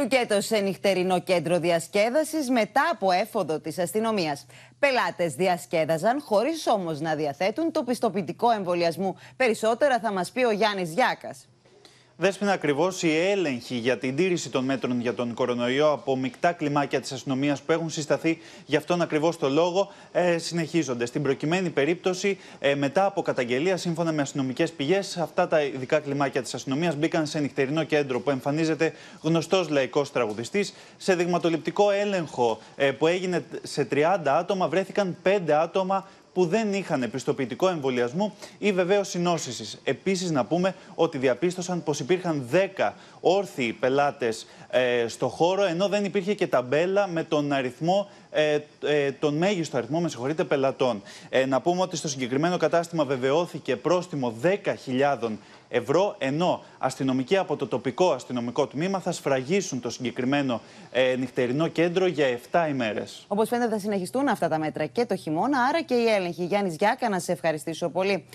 Λουκέτο σε νυχτερινό κέντρο διασκέδασης μετά από έφοδο της αστυνομίας. Πελάτες διασκέδαζαν χωρίς όμως να διαθέτουν το πιστοποιητικό εμβολιασμού. Περισσότερα θα μας πει ο Γιάννης Γιάκας. Δέσποινα, ακριβώς οι έλεγχοι για την τήρηση των μέτρων για τον κορονοϊό από μεικτά κλιμάκια της αστυνομίας που έχουν συσταθεί γι' αυτόν ακριβώς το λόγο ε, συνεχίζονται. Στην προκειμένη περίπτωση, ε, μετά από καταγγελία, σύμφωνα με αστυνομικές πηγές, αυτά τα ειδικά κλιμάκια της αστυνομίας μπήκαν σε νυχτερινό κέντρο που εμφανίζεται γνωστός λαϊκός τραγουδιστής. Σε δειγματοληπτικό έλεγχο ε, που έγινε σε 30 άτομα, βρέθηκαν 5 άτομα που δεν είχαν επιστοποιητικό εμβολιασμού ή βεβαίως συνόσηση. Επίσης, να πούμε ότι διαπίστωσαν πως υπήρχαν 10 όρθιοι πελάτες ε, στο χώρο, ενώ δεν υπήρχε και ταμπέλα με τον αριθμό ε, ε, τον μέγιστο αριθμό με συγχωρείτε, πελατών. να πούμε ότι στο συγκεκριμένο κατάστημα βεβαιώθηκε πρόστιμο 10.000 ευρώ, ενώ αστυνομικοί από το τοπικό αστυνομικό τμήμα θα σφραγίσουν το συγκεκριμένο ε, νυχτερινό κέντρο για 7 ημέρες. Όπως φαίνεται, θα συνεχιστούν αυτά τα μέτρα και το χειμώνα, άρα και η έλεγχοι. Γιάννης Γιάκα, να σε ευχαριστήσω πολύ.